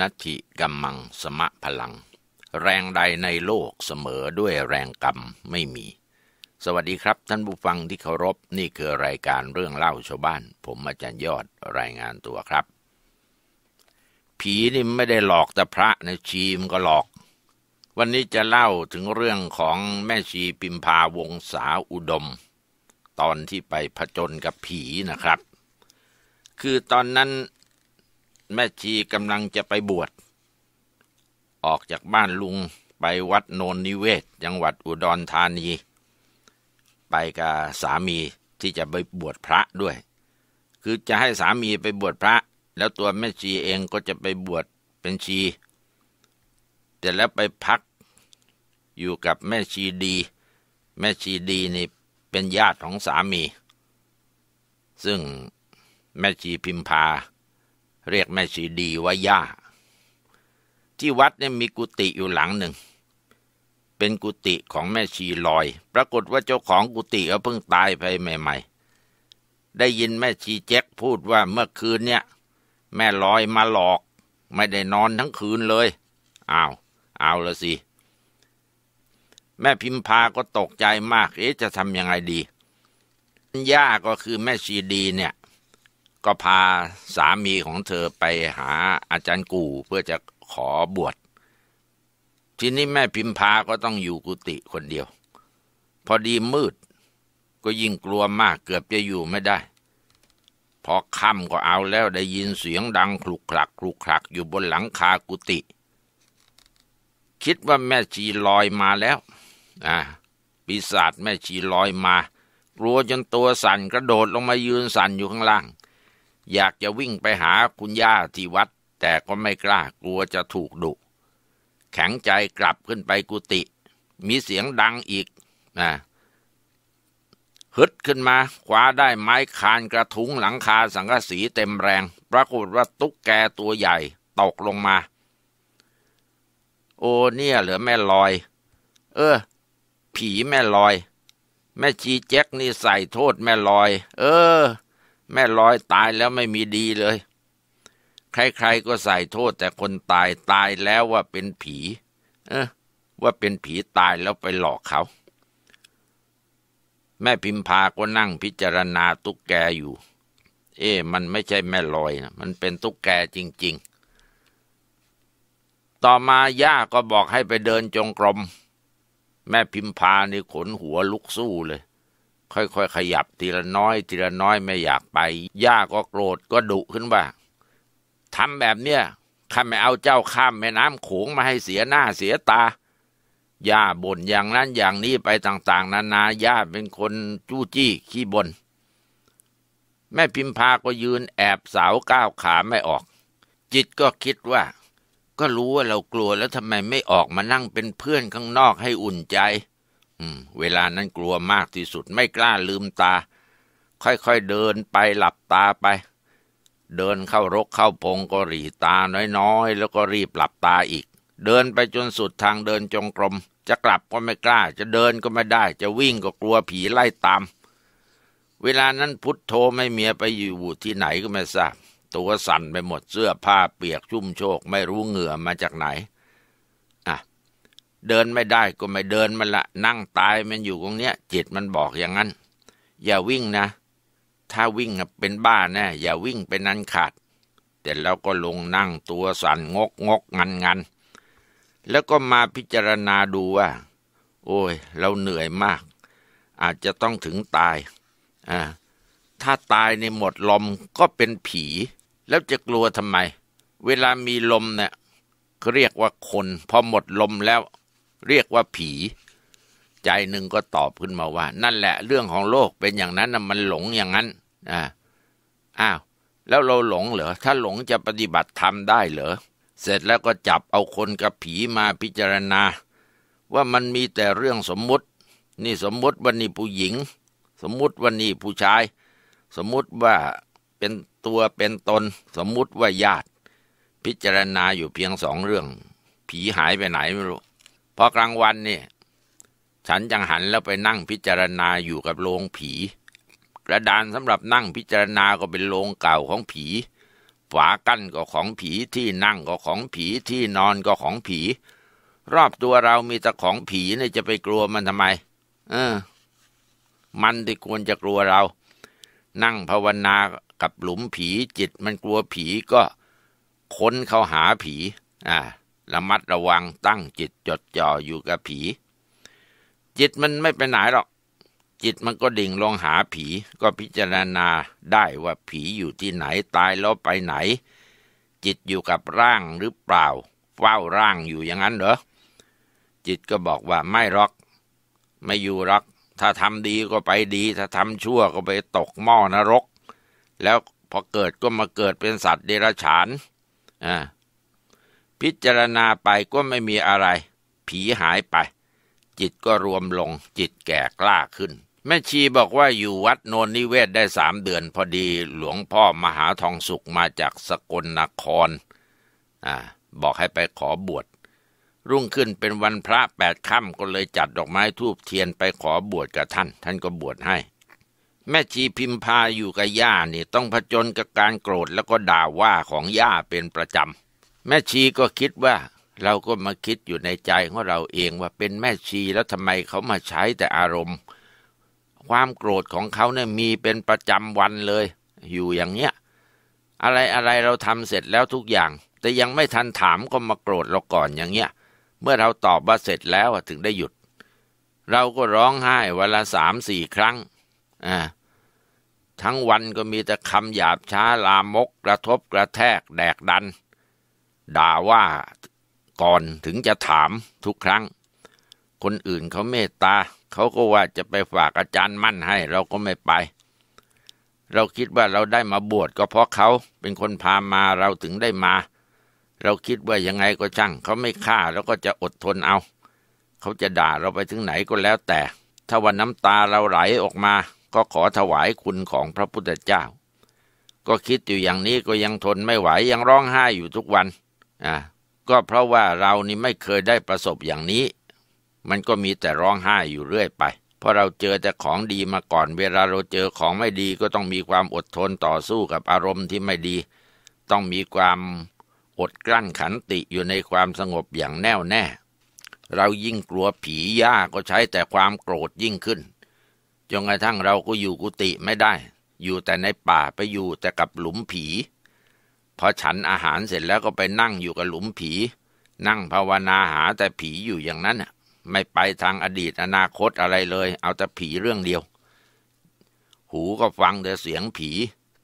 นัตถิกัมมังสมะพลัง แรงใดในโลกเสมอด้วยแรงกรรมไม่มี สวัสดีครับท่านผู้ฟังที่เคารพนี่คือรายการเรื่องเล่าชาวบ้าน ผมอาจารย์ยอดรายงานตัวครับ ผีนี่ไม่ได้หลอกแต่พระนะชีมก็หลอก วันนี้จะเล่าถึงเรื่องของแม่ชีปิมพาวงสาอุดม ตอนที่ไปผจญกับผีนะครับ คือตอนนั้นแม่ชีกำลังจะไปบวชออกจากบ้านลุงไปวัดโนนนิเวศจังหวัดอุดรธานีไปกับสามีที่จะไปบวชพระด้วย คือจะให้สามีไปบวชพระ แล้วตัวแม่ชีเองก็จะไปบวชเป็นชี แต่แล้วไปพักอยู่กับแม่ชีดี แม่ชีดีนี่เป็นญาติของสามี ซึ่งแม่ชีพิมพาเรียกแม่ชีดีว่าย่า ที่วัดเนี่ยมีกุฏิอยู่หลังหนึ่ง เป็นกุฏิของแม่ชีลอย ปรากฏว่าเจ้าของกุฏิเขาเพิ่งตายไปใหม่ๆได้ยินแม่ชีแจ็คพูดว่าเมื่อคืนเนี่ย แม่ลอยมาหลอก ไม่ได้นอนทั้งคืนเลยอ้าวเอาละสิ แม่พิมพาก็ตกใจมาก เอ๊ะจะทำยังไงดีย่าก็คือแม่ชีดีเนี่ยก็พาสามีของเธอไปหาอาจารย์กู่เพื่อจะขอบวช ทีนี้แม่พิมพาก็ต้องอยู่กุฏิคนเดียว พอดีมืดก็ยิ่งกลัวมากเกือบจะอยู่ไม่ได้ พอค่ำก็เอาแล้วได้ยินเสียงดังคลุกคลักคลุกคลักอยู่บนหลังคากุฏิ คิดว่าแม่ชีลอยมาแล้วอ่าปีศาจแม่ชีลอยมา กลัวจนตัวสั่นกระโดดลงมายืนสั่นอยู่ข้างล่างอยากจะวิ่งไปหาคุณย่าที่วัด แต่ก็ไม่กล้า กลัวจะถูกดุ แข็งใจกลับขึ้นไปกุฏิมีเสียงดังอีกนะฮึดขึ้นมาคว้าได้ไม้คานกระทุ้งหลังคาสังกะสีเต็มแรง ปรากฏว่าตุ๊กแกตัวใหญ่ ตกลงมา โอเนี่ยเหลือแม่ลอย เออ ผีแม่ลอย แม่ชีแจ็คนี่ใส่โทษแม่ลอย เออแม่ร้อยตายแล้วไม่มีดีเลย ใครๆก็ใส่โทษแต่คนตายตายแล้วว่าเป็นผี เออว่าเป็นผีตายแล้วไปหลอกเขา แม่พิมพาก็นั่งพิจารณาตุ๊กแกอยู่ เอ๊มันไม่ใช่แม่ลอยนะมันเป็นตุ๊กแกจริงๆ ต่อมาย่าก็บอกให้ไปเดินจงกรม แม่พิมพานี่ขนหัวลุกสู้เลยค่อย ๆ ขยับทีละน้อย ทีละน้อยไม่อยากไปย่าก็โกรธก็ดุขึ้นว่าทำแบบเนี้ยข้าไม่เอาเจ้าข้าม แม่น้ำโขงมาให้เสียหน้าเสียตาย่าบ่นอย่างนั้นอย่างนี้ไปต่าง ๆนานาย่าเป็นคนจู้จี้ขี้บน่นแม่พิมพาก็ยืนแอบสาวก้าวขาไม่ออก จิตก็คิดว่า ก็รู้ว่าเรากลัวแล้วทำไมไม่ออกมานั่งเป็นเพื่อนข้างนอกให้อุ่นใจเวลานั้นกลัวมากที่สุดไม่กล้าลืมตา ค่อยๆเดินไปหลับตาไป เดินเข้ารกเข้าพงก็หลีตาน้อยๆแล้วก็รีบหลับตาอีก เดินไปจนสุดทางเดินจงกรมจะกลับก็ไม่กล้า จะเดินก็ไม่ได้ จะวิ่งก็กลัวผีไล่ตาม เวลานั้นพุทโธไม่เมียไปอยู่ที่ไหนก็ไม่ทราบตัวสั่นไปหมดเสื้อผ้าเปียกชุ่มโชกไม่รู้เหงื่อมาจากไหนเดินไม่ได้ก็ไม่เดินมันละนั่งตายมันอยู่ตรงเนี้ยจิตมันบอกอย่างนั้นอย่าวิ่งนะถ้าวิ่งเป็นบ้าแนะ่อย่าวิ่งเป็นนั้นขาดแต่เราก็ลงนั่งตัวสั่นงกงกงันงันแล้วก็มาพิจารณาดูว่า โอ้ยเราเหนื่อยมาก อาจจะต้องถึงตายอ่าถ้าตายในหมดลมก็เป็นผี แล้วจะกลัวทำไม เวลามีลมเนี่ยเรียกว่าคนพอหมดลมแล้วเรียกว่าผี ใจหนึ่งก็ตอบขึ้นมาว่า นั่นแหละเรื่องของโลกเป็นอย่างนั้นนะมันหลงอย่างนั้นอ่าอ้าวแล้วเราหลงเหรอถ้าหลงจะปฏิบัติธรรมได้เหรอเสร็จแล้วก็จับเอาคนกับผีมาพิจารณา ว่ามันมีแต่เรื่องสมมุติ นี่สมมุติวันนี้ผู้หญิง สมมุติวันนี้ผู้ชาย สมมุติว่าเป็นตัวเป็นตน สมมุติว่าญาติ พิจารณาอยู่เพียงสองเรื่อง ผีหายไปไหนไม่รู้พอกลางวันเนี่ยฉันจังหันแล้วไปนั่งพิจารณาอยู่กับโรงผีกระดานสำหรับนั่งพิจารณาก็เป็นโรงเก่าของผีฝากั้นก็ของผีที่นั่งก็ของผีที่นอนก็ของผีรอบตัวเรามีแต่ของผีเนี่ยจะไปกลัวมันทำไม เออมันที่ควรจะกลัวเรา นั่งภาวนากับหลุมผีจิต มันกลัวผีก็ค้นเข้าหาผี อ่าระมัดระวังตั้งจิตจดจ่ออยู่กับผี จิตมันไม่ไปไหนหรอก จิตมันก็ดิ่งลงหาผี ก็พิจารณาได้ว่าผีอยู่ที่ไหนตายแล้วไปไหน จิตอยู่กับร่างหรือเปล่าเฝ้าร่างอยู่อย่างนั้นเหรอจิตก็บอกว่าไม่รอก ไม่อยู่รอกถ้าทำดีก็ไปดี ถ้าทำชั่วก็ไปตกหม้อนรก แล้วพอเกิดก็มาเกิดเป็นสัตว์เดรัจฉานอ่าพิจารณาไปก็ไม่มีอะไร ผีหายไปจิตก็รวมลงจิตแก่กล้าขึ้น แม่ชีบอกว่าอยู่วัดโนนนิเวศได้สามเดือนพอดีหลวงพ่อมหาทองสุขมาจากสกลนครอ่าบอกให้ไปขอบวชรุ่งขึ้นเป็นวันพระแปดค่ำก็เลยจัดดอกไม้ทูบเทียนไปขอบวชกับท่าน ท่านก็บวชให้ แม่ชีพิมพาอยู่กับย่านี่ต้องผจญกับการโกรธแล้วก็ด่าว่าของย่าเป็นประจำแม่ชีก็คิดว่าเราก็มาคิดอยู่ในใจของเราเองว่าเป็นแม่ชีแล้วทำไมเขามาใช้แต่อารมณ์ ความโกรธของเขาเนี่ยมีเป็นประจำวันเลย อยู่อย่างเนี้ยอะไรอะไรเราทำเสร็จแล้วทุกอย่าง แต่ยังไม่ทันถามก็มาโกรธเราก่อนอย่างเงี้ยเมื่อเราตอบว่าเสร็จแล้วถึงได้หยุด เราก็ร้องไห้ เวลาสามสี่ครั้งอ่าทั้งวันก็มีแต่คำหยาบช้าลามก กระทบกระแทกแดกดันด่าว่าก่อนถึงจะถามทุกครั้ง คนอื่นเขาเมตตา เขาก็ว่าจะไปฝากอาจารย์มั่นให้เราก็ไม่ไป เราคิดว่าเราได้มาบวชก็เพราะเขาเป็นคนพามาเราถึงได้มา เราคิดว่ายังไงก็ช่าง เขาไม่ฆ่าเราก็จะอดทนเอา เขาจะด่าเราไปถึงไหนก็แล้วแต่ ถ้าวันน้ำตาเราไหลออกมา ก็ขอถวายคุณของพระพุทธเจ้า ก็คิดอยู่อย่างนี้ก็ยังทนไม่ไหวยังร้องไห้อยู่ทุกวันอ่ะก็เพราะว่าเรานี่ไม่เคยได้ประสบอย่างนี้ มันก็มีแต่ร้องไห้อยู่เรื่อยไป เพราะเราเจอแต่ของดีมาก่อนเวลาเราเจอของไม่ดี ก็ต้องมีความอดทนต่อสู้กับอารมณ์ที่ไม่ดี ต้องมีความอดกลั้นขันติอยู่ในความสงบอย่างแน่วแน่ เรายิ่งกลัวผีย่าก็ใช้ แต่ความโกรธยิ่งขึ้นจนกระทั่งเราก็อยู่กุฏิไม่ได้ อยู่แต่ในป่าไปอยู่แต่กับหลุมผีพอฉันอาหารเสร็จแล้วก็ไปนั่งอยู่กับหลุมผี นั่งภาวนาหาแต่ผีอยู่อย่างนั้นไม่ไปทางอดีตอนาคตอะไรเลยเอาแต่ผีเรื่องเดียว หูก็ฟังแต่เสียงผี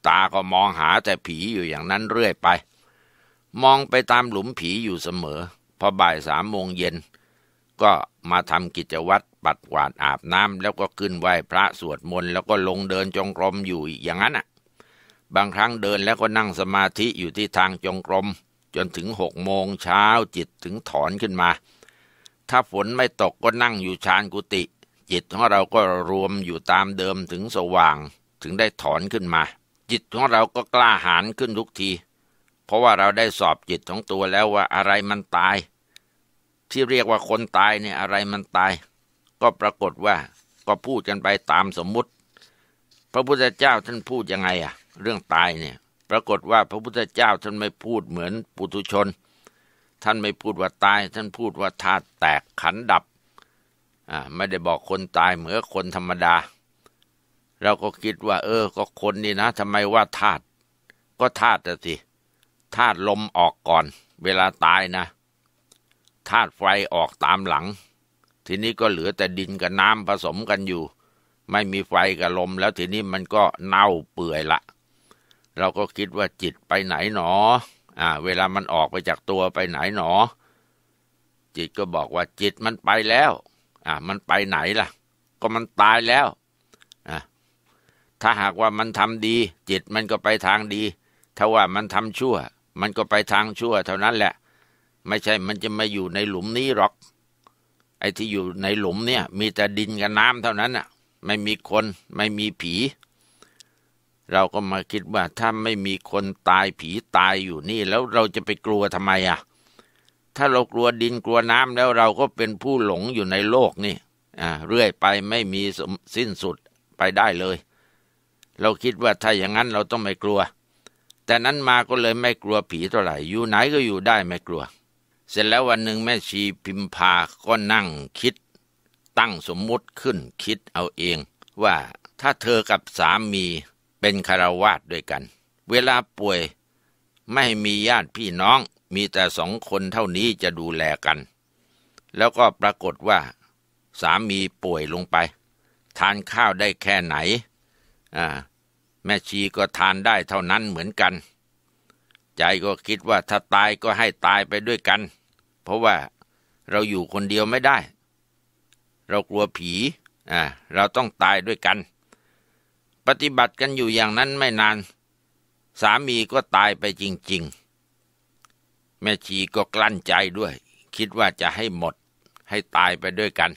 ตาก็มองหาแต่ผีอยู่อย่างนั้นเรื่อยไป มองไปตามหลุมผีอยู่เสมอพอบ่ายสามโมงเย็นก็มาทำกิจวัตรปัดกวาดอาบน้ำแล้วก็ขึ้นไหว้พระสวดมนต์แล้วก็ลงเดินจงกรมอยู่อย่างนั้นอ่ะบางครั้งเดินแล้วก็นั่งสมาธิอยู่ที่ทางจงกรม จนถึงหกโมงเช้าจิตถึงถอนขึ้นมา ถ้าฝนไม่ตกก็นั่งอยู่ชานกุฏิจิตของเราก็รวมอยู่ตามเดิมถึงสว่าง ถึงได้ถอนขึ้นมา จิตของเราก็กล้าหาญขึ้นทุกที เพราะว่าเราได้สอบจิตของตัวแล้วว่าอะไรมันตาย ที่เรียกว่าคนตายเนี่ยอะไรมันตาย ก็ปรากฏว่า ก็พูดกันไปตามสมมุติ พระพุทธเจ้าท่านพูดยังไงอ่ะเรื่องตายเนี่ย ปรากฏว่า พระพุทธเจ้าท่านไม่พูดเหมือนปุถุชน ท่านไม่พูดว่าตาย ท่านพูดว่าธาตุแตกขันดับ อ่า ไม่ได้บอกคนตายเหมือนคนธรรมดา เราก็คิดว่า เออ ก็คนนี่นะทำไมว่าธาตุ ก็ธาตุสิ ธาตุลมออกก่อน เวลาตายนะ ธาตุไฟออกตามหลัง ทีนี้ก็เหลือแต่ดินกับน้ำผสมกันอยู่ ไม่มีไฟกับลม แล้วทีนี้มันก็เน่าเปื่อยละเราก็คิดว่าจิตไปไหนหนอ อ่า เวลามันออกไปจากตัวไปไหนหนอ จิตก็บอกว่าจิตมันไปแล้ว อ่ามันไปไหนล่ะ ก็มันตายแล้วอ่าถ้าหากว่ามันทำดี จิตมันก็ไปทางดี ถ้าว่ามันทำชั่ว มันก็ไปทางชั่ว เท่านั้นแหละ ไม่ใช่มันจะมาอยู่ในหลุมนี้หรอก ไอ้ที่อยู่ในหลุมเนี่ย มีแต่ดินกับน้ำเท่านั้นอ่ะ ไม่มีคนไม่มีผีเราก็มาคิดว่าถ้าไม่มีคนตายผีตายอยู่นี่ แล้วเราจะไปกลัวทำไมอ่ะ ถ้าเรากลัวดินกลัวน้ำแล้วเราก็เป็นผู้หลงอยู่ในโลกนี่อ่าเรื่อยไปไม่มีสิ้นสุดไปได้เลย เราคิดว่าถ้าอย่างนั้นเราต้องไม่กลัว แต่นั้นมาก็เลยไม่กลัวผีเท่าไหร่อยู่ไหนก็อยู่ได้ไม่กลัว เสร็จแล้ววันหนึ่งแม่ชีพิมพาก็นั่งคิดตั้งสมมุติขึ้นคิดเอาเอง ว่าถ้าเธอกับสามีเป็นคารวาสด้วยกัน เวลาป่วยไม่มีญาติพี่น้อง มีแต่สองคนเท่านี้จะดูแลกัน แล้วก็ปรากฏว่าสามีป่วยลงไป ทานข้าวได้แค่ไหนแม่ชีก็ทานได้เท่านั้นเหมือนกัน ใจก็คิดว่าถ้าตายก็ให้ตายไปด้วยกัน เพราะว่าเราอยู่คนเดียวไม่ได้ เรากลัวผีเราต้องตายด้วยกันปฏิบัติกันอยู่อย่างนั้นไม่นาน สามีก็ตายไปจริง ๆ แม่ชีก็กลั้นใจด้วย คิดว่าจะให้หมดให้ตายไปด้วยกัน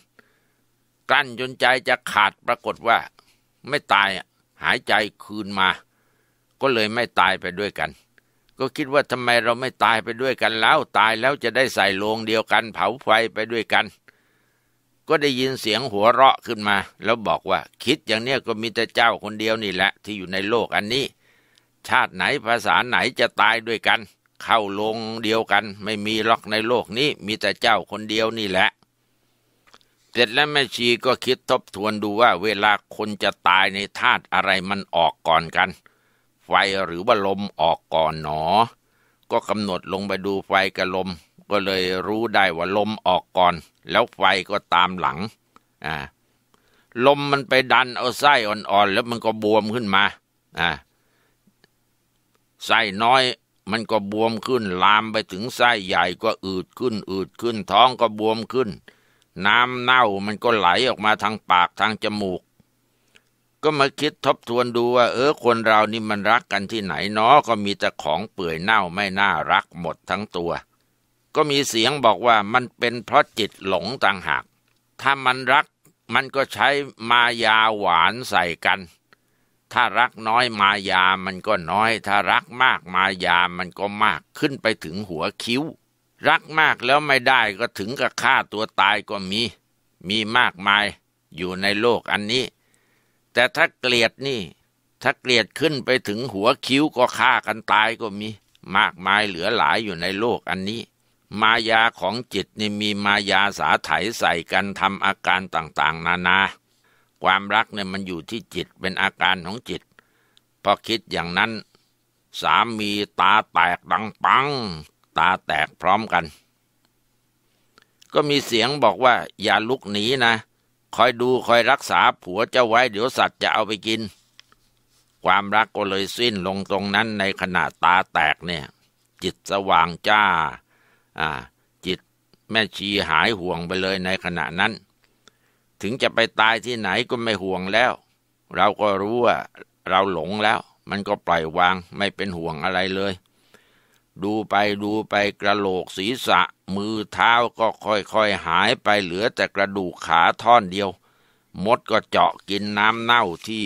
กลั้นจนใจจะขาดปรากฏว่า ไม่ตายหายใจคืนมา ก็เลยไม่ตายไปด้วยกัน ก็คิดว่าทำไมเราไม่ตายไปด้วยกัน แล้วตายแล้วจะได้ใส่โลงเดียวกัน เผาไฟไปด้วยกันก็ได้ยินเสียงหัวเราะขึ้นมา แล้วบอกว่าคิดอย่างเนี้ยก็มีแต่เจ้าคนเดียวนี่แหละ ที่อยู่ในโลกอันนี้ ชาติไหนภาษาไหนจะตายด้วยกัน เข้าลงเดียวกัน ไม่มีล็อกในโลกนี้ มีแต่เจ้าคนเดียวนี่แหละ เสร็จแล้วแม่ชีก็คิดทบทวนดูว่าเวลาคนจะตายในธาตุอะไรมันออกก่อนกัน ไฟหรือว่าลมออกก่อนหนอ ก็กำหนดลงไปดูไฟกับลมก็เลยรู้ได้ว่าลมออกก่อน แล้วไฟก็ตามหลังอ่าลมมันไปดันเอาไส้อ่อนๆแล้วมันก็บวมขึ้นมาอ่าไส้น้อยมันก็บวมขึ้น ลามไปถึงไส้ใหญ่ก็อืดขึ้น อืดขึ้น ท้องก็บวมขึ้น น้ำเน่ามันก็ไหลออกมาทางปากทางจมูก ก็มาคิดทบทวนดูว่า เออคนเรานี่มันรักกันที่ไหนเนาะก็มีแต่ของเปื่อยเน่าไม่น่ารักหมดทั้งตัวก็มีเสียงบอกว่ามันเป็นเพราะจิตหลงต่างหาก ถ้ามันรักมันก็ใช้มายาหวานใส่กัน ถ้ารักน้อยมายามันก็น้อย ถ้ารักมากมายา มันก็มาก ขึ้นไปถึงหัวคิ้ว รักมากแล้วไม่ได้ก็ถึงกับฆ่าตัวตายก็มี มีมากมายอยู่ในโลกอันนี้ แต่ถ้าเกลียดนี่ ถ้าเกลียดขึ้นไปถึงหัวคิ้วก็ฆ่ากันตายก็มี มากมายเหลือหลายอยู่ในโลกอันนี้มายาของจิตนี่มีมายาสาไถใส่กันทำอาการต่างๆ นานา ความรักเนี่ยมันอยู่ที่จิตเป็นอาการของจิตพอคิดอย่างนั้น สามีตาแตกดังปัง ตาแตกพร้อมกัน ก็มีเสียงบอกว่า อย่าลุกหนีนะ คอยดูคอยรักษาผัวเจ้าไว้เดี๋ยวสัตว์จะเอาไปกิน ความรักก็เลยสิ้นลงตรงนั้นในขณะตาแตกเนี่ย จิตสว่างจ้าจิตแม่ชีหายห่วงไปเลยในขณะนั้น ถึงจะไปตายที่ไหนก็ไม่ห่วงแล้ว เราก็รู้ว่าเราหลงแล้ว มันก็ปล่อยวางไม่เป็นห่วงอะไรเลย ดูไปดูไปกระโหลกศีรษะ มือเท้าก็ค่อยๆหายไปเหลือแต่กระดูกขาท่อนเดียว มดก็เจาะกินน้ำเน่าที่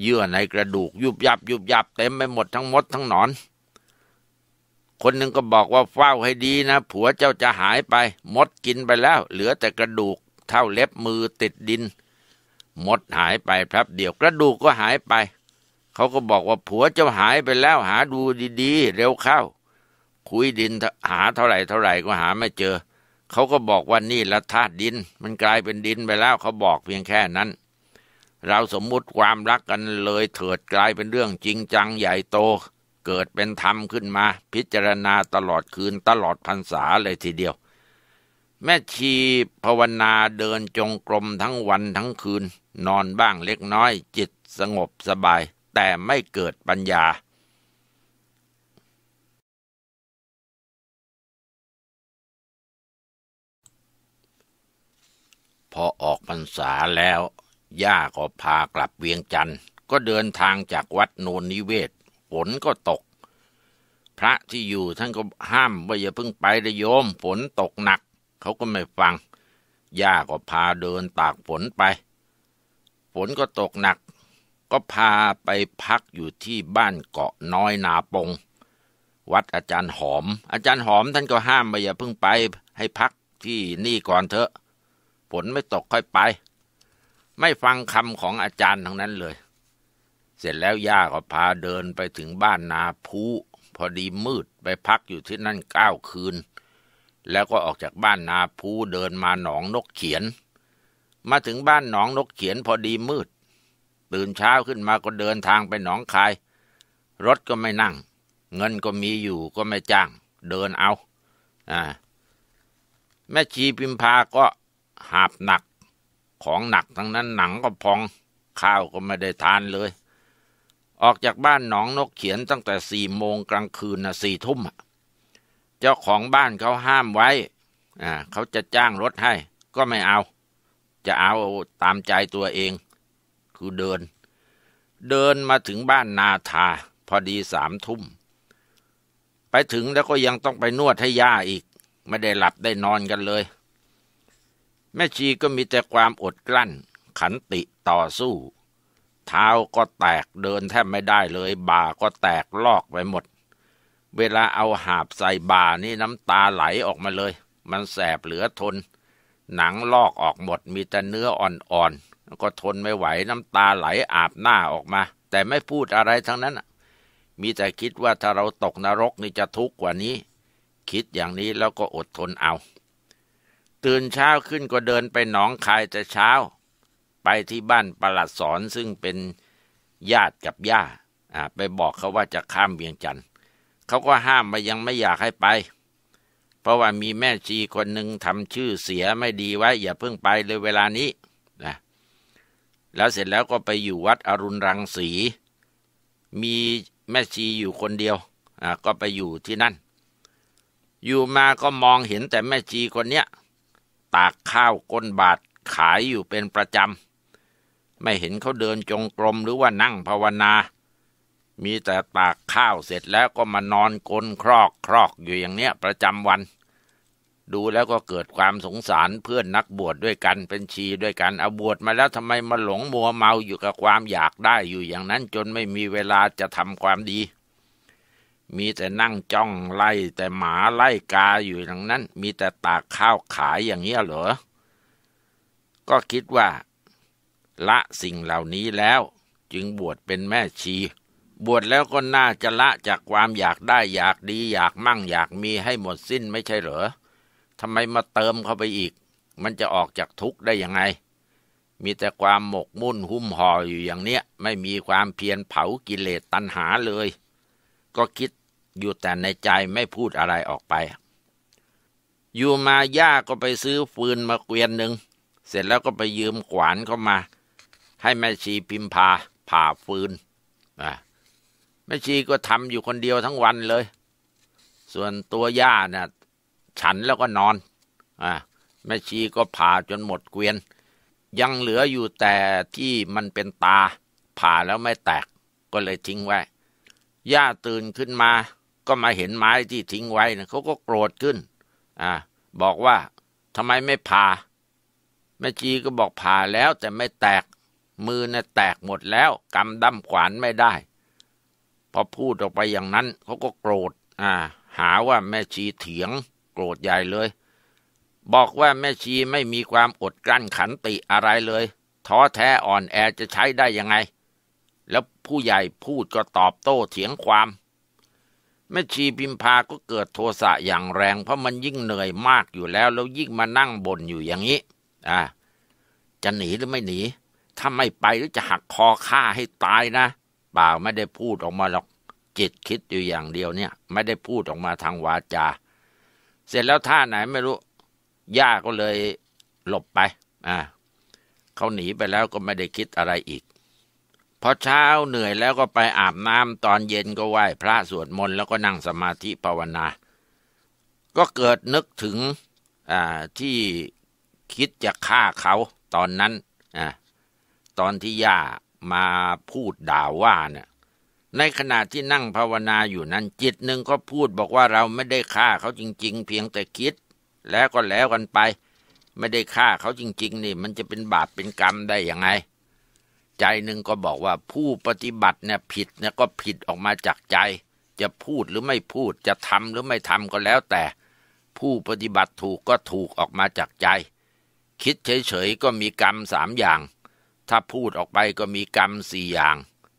เยื่อในกระดูกยุบยับยุบยับเต็มไปหมดทั้งมดทั้งหนอนคนหนึ่งก็บอกว่าเฝ้าให้ดีนะ ผัวเจ้าจะหายไปมดกินไปแล้ว เหลือแต่กระดูก เท่าเล็บมือติดดินหมดหายไปครับเดี๋ยวกระดูกก็หายไป เขาก็บอกว่าผัวเจ้าหายไปแล้ว หาดูดีๆเร็วเข้า คุยดินหาเท่าไหร่เท่าไหร่ก็หาไม่เจอ เขาก็บอกว่านี่ ละธาตุดิน มันกลายเป็นดินไปแล้ว เขาบอกเพียงแค่นั้น เราสมมุติความรักกันเลยเถิดกลายเป็นเรื่องจริงจังใหญ่โตเกิดเป็นธรรมขึ้นมาพิจารณาตลอดคืนตลอดพรรษาเลยทีเดียว แม่ชีภาวนาเดินจงกรมทั้งวันทั้งคืนนอนบ้างเล็กน้อยจิตสงบสบาย แต่ไม่เกิดปัญญา พอออกพรรษาแล้ว ย่าก็พากลับเวียงจันทร์ก็เดินทางจากวัดโนนนิเวศนก็ตก พระที่อยู่ท่านก็ห้ามว่าอย่าเพิ่งไปเลยโยมฝนตกหนักเขาก็ไม่ฟังย่าก็พาเดินตากฝนไปฝนก็ตกหนัก ก็พาไปพักอยู่ที่บ้านเกาะน้อยนาปงวัดอาจารย์หอม อาจารย์หอมท่านก็ห้ามว่าอย่าเพิ่งไป ให้พักที่นี่ก่อนเถอะฝนไม่ตกค่อยไป ไม่ฟังคำของอาจารย์ทั้งนั้นเลยเสร็จแล้วย่าก็พาเดินไปถึงบ้านนาพูพอดีมืดไปพักอยู่ที่นั่นเก้าคืน แล้วก็ออกจากบ้านนาพูเดินมาหนองนกเขียน มาถึงบ้านหนองนกเขียน พอดีมืดตื่นเช้าขึ้นมาก็เดินทางไปหนองคายรถก็ไม่นั่ง เงินก็มีอยู่ก็ไม่จ้างเดินเอาอ่าแม่ชีพิมพาก็หาบหนักของหนักทั้งนั้นหนังก็พองข้าวก็ไม่ได้ทานเลยออกจากบ้านหนองนกเขียนตั้งแต่สี่โมงกลางคืนนะสี่ทุ่ม เจ้าของบ้านเขาห้ามไว้อ่าเขาจะจ้างรถให้ก็ไม่เอา จะเอาตามใจตัวเอง คือเดิน เดินมาถึงบ้านนาทา พอดีสามทุ่ม ไปถึงแล้วก็ยังต้องไปนวดให้ย่าอีก ไม่ได้หลับได้นอนกันเลย แม่ชีก็มีแต่ความอดกลั้น ขันติต่อสู้เท้าก็แตกเดินแทบไม่ได้เลย บ่าก็แตกลอกไปหมด เวลาเอาหาบใส่บ่านี่น้ำตาไหลออกมาเลย มันแสบเหลือทน หนังลอกออกหมดมีแต่เนื้ออ่อนๆ ก็ทนไม่ไหวน้ำตาไหลอาบหน้าออกมา แต่ไม่พูดอะไรทั้งนั้นมีแต่คิดว่าถ้าเราตกนรกนี่จะทุกข์กว่านี้ คิดอย่างนี้แล้วก็อดทนเอา ตื่นเช้าขึ้นก็เดินไปหนองคายแต่เช้าไปที่บ้านประหลัดสอนซึ่งเป็นญาติกับย่า ไปบอกเขาว่าจะข้ามเวียงจันทร์เขาก็ห้ามมายังไม่อยากให้ไป เพราะว่ามีแม่ชีคนหนึ่งทำชื่อเสียไม่ดีไว้อย่าเพิ่งไปเลยเวลานี้นะแล้วเสร็จแล้วก็ไปอยู่วัดอรุณรังสี มีแม่ชีอยู่คนเดียว ก็ไปอยู่ที่นั่น อยู่มาก็มองเห็นแต่แม่ชีคนเนี้ยตากข้าวก้นบาทขายอยู่เป็นประจำไม่เห็นเขาเดินจงกรมหรือว่านั่งภาวนา มีแต่ตากข้าวเสร็จแล้วก็มานอนกลนครอกครอกอยู่อย่างเนี้ยประจำวัน ดูแล้วก็เกิดความสงสารเพื่อนนักบวชดด้วยกันเป็นชีด้วยกันเอาบวชมาแล้วทำไมมาหลงมัวเมาอยู่กับความอยากได้อยู่อย่างนั้นจนไม่มีเวลาจะทำความดี มีแต่นั่งจ้องไล่แต่หมาไล่กาอยู่อย่างนั้น มีแต่ตากข้าวขายอย่างเงี้ยเหรอก็คิดว่าละสิ่งเหล่านี้แล้วจึงบวชเป็นแม่ชี บวชแล้วก็น่าจะละจากความอยากได้อยากดี อยากมั่ง อยากมีให้หมดสิ้นไม่ใช่เหรอทำไมมาเติมเข้าไปอีก มันจะออกจากทุกข์ได้ยังไง มีแต่ความหมกมุ่นหุ้มห่ออยู่อย่างเนี้ย ไม่มีความเพียรเผากิเลสตัณหาเลย ก็คิดอยู่แต่ในใจไม่พูดอะไรออกไป อยู่มาย่าก็ไปซื้อฟืนมาเกวียนหนึ่งเสร็จแล้วก็ไปยืมขวานเข้ามาให้แม่ชีพิมพาผ่าฟืนนะแม่ชีก็ทำอยู่คนเดียวทั้งวันเลย ส่วนตัวย่าเนี่ยฉันแล้วก็นอนอ่าแม่ชีก็ผ่าจนหมดเกวียน ยังเหลืออยู่แต่ที่มันเป็นตา ผ่าแล้วไม่แตก ก็เลยทิ้งไว้ย่าตื่นขึ้นมา ก็มาเห็นไม้ที่ทิ้งไว้นยเขาก็โกรธขึ้นอ่าบอกว่าทำไมไม่ผ่า แม่ชีก็บอกผ่าแล้ว แต่ไม่แตกมือเนี่ยแตกหมดแล้วกำด้มขวานไม่ได้พอพูดออกไปอย่างนั้นเขาก็โกรธ อ่า หาว่าแม่ชีเถียง โกรธใหญ่เลย บอกว่าแม่ชีไม่มีความอดกลั้นขันติอะไรเลยท้อแท้อ่อนแอจะใช้ได้ยังไง แล้วผู้ใหญ่พูดก็ตอบโต้เถียงความ แม่ชีพิมพาก็เกิดโทสะอย่างแรง เพราะมันยิ่งเหนื่อยมากอยู่แล้ว แล้วยิ่งมานั่งบ่นอยู่อย่างนี้อ่า จะหนีหรือไม่หนีถ้าไม่ไปหรือจะหักคอฆ่าให้ตายนะป่าไม่ได้พูดออกมาหรอกจิตคิดอยู่อย่างเดียวเนี่ย ไม่ได้พูดออกมาทางวาจา เสร็จแล้วท่าไหนไม่รู้ ย่าก็เลยหลบไป อ่าเขาหนีไปแล้วก็ไม่ได้คิดอะไรอีกพอเช้าเหนื่อยแล้วก็ไปอาบน้ำตอนเย็นก็ไหว้ พระสวดมนต์แล้วก็นั่งสมาธิภาวนา ก็เกิดนึกถึง อ่าที่คิดจะฆ่าเขาตอนนั้นอ่าตอนที่ย่ามาพูดด่าว่าเนี่ย ในขณะที่นั่งภาวนาอยู่นั้น จิตหนึ่งก็พูดบอกว่าเราไม่ได้ฆ่าเขาจริง ๆ เพียงแต่คิด แล้วก็แล้วกันไป ไม่ได้ฆ่าเขาจริงๆนี่ มันจะเป็นบาปเป็นกรรมได้ยังไง ใจหนึ่งก็บอกว่าผู้ปฏิบัติเนี่ยผิดเนี่ยก็ผิดออกมาจากใจ จะพูดหรือไม่พูดจะทำหรือไม่ทำก็แล้วแต่ ผู้ปฏิบัติถูกก็ถูกออกมาจากใจ คิดเฉยๆก็มีกรรมสามอย่างถ้าพูดออกไปก็มีกรรมสี่อย่าง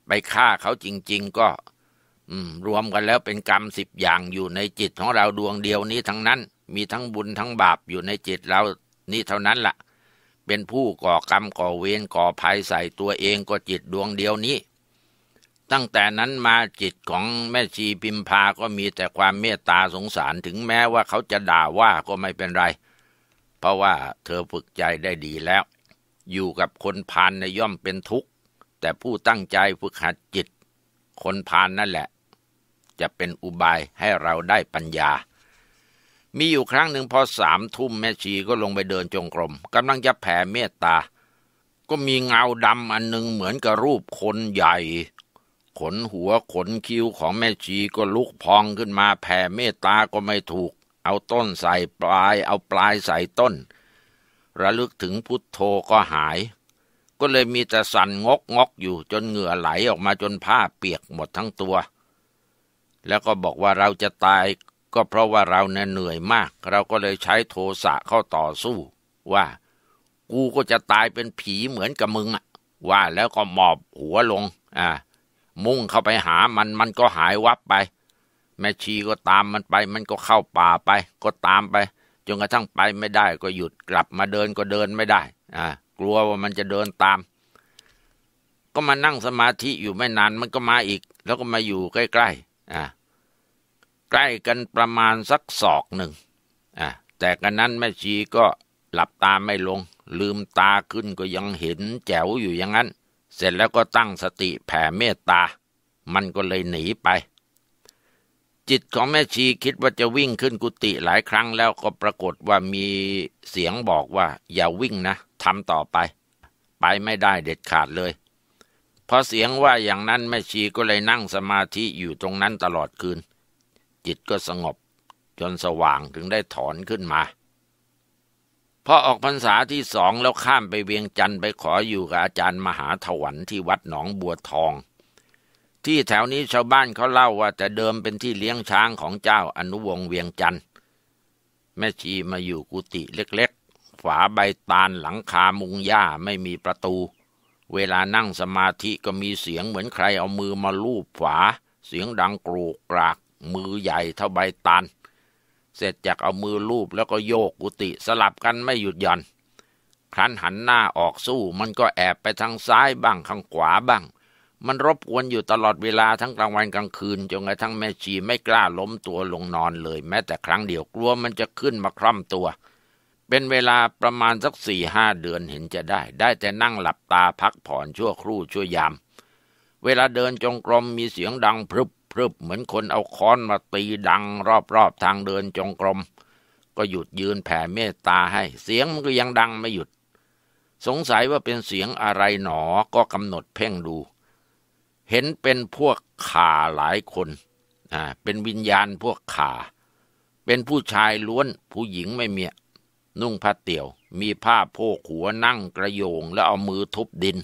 ไปฆ่าเขาจริงๆก็รวมกันแล้วเป็นกรรมสิบอย่างอยู่ในจิตของเราดวงเดียวนี้ทั้งนั้น มีทั้งบุญทั้งบาปอยู่ในจิตเรานี่เท่านั้นละ่ะ เป็นผู้ก่อกรรมก่อเวรก่อภัยใส่ตัวเองก็จิตดวงเดียวนี้ ตั้งแต่นั้นมาจิตของแม่ชีพิมพาก็มีแต่ความเมตตาสงสารถึงแม้ว่าเขาจะด่าว่าก็ไม่เป็นไร เพราะว่าเธอฝึกใจได้ดีแล้วอยู่กับคนพาลในย่อมเป็นทุกข์ แต่ผู้ตั้งใจฝึกหัดจิต คนพาลนนั่นแหละ จะเป็นอุบายให้เราได้ปัญญา มีอยู่ครั้งหนึ่งพอสามทุ่มแม่ชีก็ลงไปเดินจงกรม กำลังจะแผ่เมตตา ก็มีเงาดำอันหนึ่งเหมือนกับรูปคนใหญ่ ขนหัวขนคิ้วของแม่ชีก็ลุกพองขึ้นมาแผ่เมตตาก็ไม่ถูก เอาต้นใส่ปลาย เอาปลายใส่ต้นระลึกถึงพุทโธก็หาย ก็เลยมีแต่สั่นงกงกอยู่จนเหงื่อไหลออกมาจนผ้าเปียกหมดทั้งตัว แล้วก็บอกว่าเราจะตาย ก็เพราะว่าเราเนี่ยเหนื่อยมาก เราก็เลยใช้โทสะเข้าต่อสู้ ว่า กูก็จะตายเป็นผีเหมือนกับมึงอะว่าแล้วก็หมอบหัวลง อ่า มุ่งเข้าไปหามัน มันก็หายวับไป แม่ชีก็ตามมันไป มันก็เข้าป่าไป ก็ตามไปจนกระทั่งไปไม่ได้ก็หยุดกลับมาเดินก็เดินไม่ได้อ่ากลัวว่ามันจะเดินตาม ก็มานั่งสมาธิอยู่ไม่นานมันก็มาอีก แล้วก็มาอยู่ใกล้ๆอ่าใกล้กันประมาณสักศอกหนึ่งอ่าแต่กันนั้นแม่ชีก็หลับตาไม่ลง ลืมตาขึ้นก็ยังเห็น แจ๋วอยู่อย่างนั้น เสร็จแล้วก็ตั้งสติแผ่เมตตา มันก็เลยหนีไปจิตของแม่ชีคิดว่าจะวิ่งขึ้นกุฏิหลายครั้งแล้วก็ปรากฏว่ามีเสียงบอกว่าอย่าวิ่งนะทำต่อไป ไปไม่ได้เด็ดขาดเลย พอเสียงว่าอย่างนั้นแม่ชีก็เลยนั่งสมาธิอยู่ตรงนั้นตลอดคืน จิตก็สงบจนสว่างถึงได้ถอนขึ้นมาพอออกพรรษาที่สองแล้วข้ามไปเวียงจันทร์ไปขออยู่กับอาจารย์มหาถวันที่วัดหนองบัวทองที่แถวนี้ชาวบ้านเขาเล่าว่าแต่เดิมเป็นที่เลี้ยงช้างของเจ้าอนุวงศ์เวียงจันทร์แม่ชีมาอยู่กุฏิเล็กๆฝาใบตานหลังคามุงหญ้าไม่มีประตู เวลานั่งสมาธิก็มีเสียงเหมือนใครเอามือมาลูบฝาเสียงดังกรูกรากมือใหญ่เท่าใบตาน เสร็จจากเอามือลูบแล้วก็โยกกุฏิสลับกันไม่หยุดหย่อนครั้นหันหน้าออกสู้มันก็แอบไปทางซ้ายบ้างข้างขวาบ้างมันรบกวนอยู่ตลอดเวลาทั้งกลางวันกลางคืนจนกระทั่งแม่ชีไม่กล้าล้มตัวลงนอนเลย แม้แต่ครั้งเดียวกลัวมันจะขึ้นมาคร่ำตัว เป็นเวลาประมาณสักสี่ห้าเดือนเห็นจะได้ ได้แต่นั่งหลับตาพักผ่อนชั่วครู่ชั่วยาม เวลาเดินจงกรมมีเสียงดังพรึบพรึบเหมือนคนเอาค้อนมาตีดัง รอบๆทางเดินจงกรมก็หยุดยืนแผ่เมตตาให้ เสียงมันก็ยังดังไม่หยุด สงสัยว่าเป็นเสียงอะไรหนอก็กำหนดเพ่งดูเห็นเป็นพวกขาหลายคน อ่า เป็นวิญญาณพวกขา เป็นผู้ชายล้วนผู้หญิงไม่มี นุ่งผ้าเตี่ยว มีผ้าโพกหัวนั่งกระโยงแล้วเอามือทุบดิน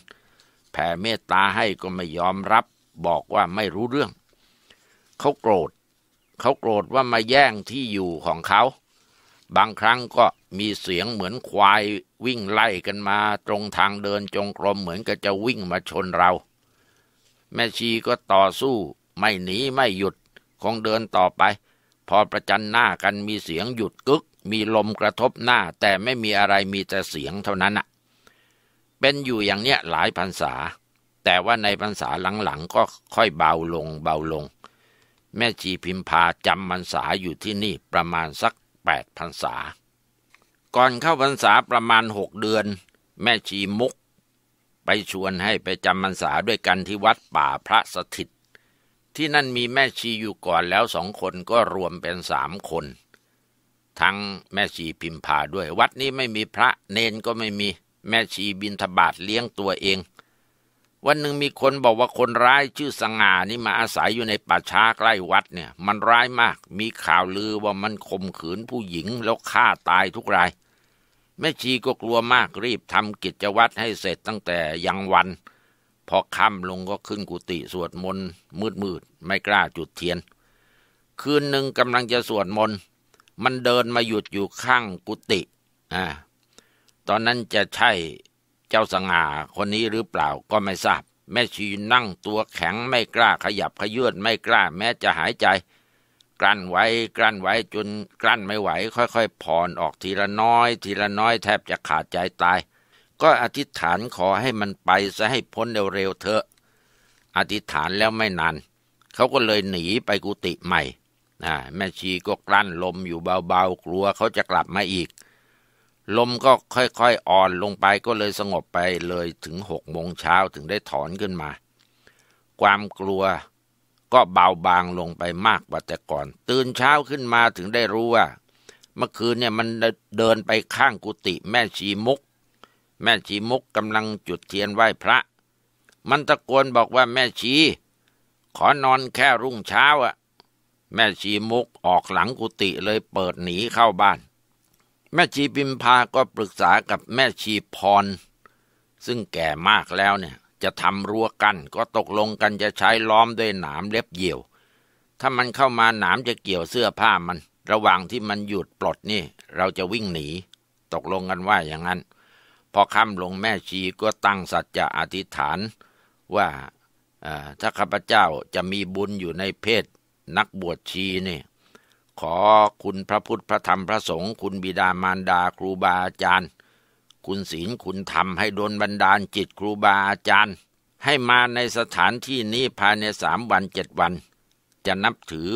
แผ่เมตตาให้ก็ไม่ยอมรับ บอกว่าไม่รู้เรื่อง เขาโกรธ เขาโกรธว่ามาแย่งที่อยู่ของเขา บางครั้งก็มีเสียงเหมือนควายวิ่งไล่กันมาตรงทางเดิน จงกรมเหมือนกับจะวิ่งมาชนเราแม่ชีก็ต่อสู้ ไม่หนีไม่หยุดคงเดินต่อไป พอประจันหน้ากันมีเสียงหยุดกึก มีลมกระทบหน้า แต่ไม่มีอะไรมีแต่เสียงเท่านั้นะเป็นอยู่อย่างเนี้ยหลายพรรษา แต่ว่าในพรรษาหลังๆ ก็ค่อยเบาลงเบาลง แม่ชีพิมพาจำพรรษาอยู่ที่นี่ประมาณสักแปดพรรษา ก่อนเข้าพรรษาประมาณหกเดือน แม่ชีมุกไปชวนให้ไปจำมันษาด้วยกันที่วัดป่าพระสถิต ที่นั่นมีแม่ชีอยู่ก่อนแล้วสองคนก็รวมเป็นสามคน ทั้งแม่ชีพิมพาด้วยวัดนี้ไม่มีพระเนนก็ไม่มีแม่ชีบินทบาทเลี้ยงตัวเอง วันหนึ่งมีคนบอกว่าคนร้ายชื่อ สง่านี่มาอาศัยอยู่ในป่าช้าใกล้วัดเนี่ยมันร้ายมากมีข่าวลือว่ามันข่มขืนผู้หญิงแล้วฆ่าตายทุกรายแม่ชีก็กลัวมากรีบทำกิจวัตรให้เสร็จตั้งแต่ยังวัน พอค่ำลงก็ขึ้นกุฏิสวดมนต์มืดมืดไม่กล้าจุดเทียน คืนหนึ่งกำลังจะสวดมนต์มันเดินมาหยุดอยู่ข้างกุฏิอ่าตอนนั้นจะใช่เจ้าสง่าคนนี้หรือเปล่าก็ไม่ทราบ แม่ชีนั่งตัวแข็งไม่กล้าขยับขยื่นไม่กล้าแม้จะหายใจกลั้นไว้กลั้นไว้จนกลั้นไม่ไหว ค่อยๆผ่อนออกทีละน้อย ทีละน้อยแทบจะขาดใจตาย ก็อธิษฐานขอให้มันไปซะให้พ้นเร็วๆเถอะ อธิษฐานแล้วไม่นานเขาก็เลยหนีไปกุฏิใหม่แม่ชีก็กลั้น ลมอยู่เบาๆกลัวเขาจะกลับมาอีก ลมก็ค่อยๆอ่อนลงไปก็เลยสงบไปเลยถึงหกโมงเช้าถึงได้ถอนขึ้นมา ความกลัวก็เบาบางลงไปมากกว่าแต่ก่อน ตื่นเช้าขึ้นมาถึงได้รู้ว่าเมื่อคืนเนี่ยมันเดินไปข้างกุฏิแม่ชีมุก แม่ชีมุกกำลังจุดเทียนไหว้พระ มันตะโกนบอกว่าแม่ชีขอนอนแค่รุ่งเช้าอะแม่ชีมุกออกหลังกุฏิเลยเปิดหนีเข้าบ้าน แม่ชีพิมพาก็ปรึกษากับแม่ชีพร ซึ่งแก่มากแล้วเนี่ยจะทำรั้วกันก็ตกลงกันจะใช้ล้อมด้วยหนามเล็บเหยี่ยว ถ้ามันเข้ามาหนามจะเกี่ยวเสื้อผ้ามัน ระหว่างที่มันหยุดปลดนี่เราจะวิ่งหนี ตกลงกันว่าอย่างนั้น พอค่าลงแม่ชีก็ตั้งสัจจะอธิษฐานว่าถ้าข้าพเจ้าจะมีบุญอยู่ในเพศ นักบวชชีนี่ขอคุณพระพุทธพระธรรมพระสงฆ์คุณบิดามารดาครูบาอาจารย์คุณศีลคุณธรรมให้โดนบันดาลจิตครูบาอาจารย์ ให้มาในสถานที่นี้ภายในสามวันเจ็ดวัน จะนับถือ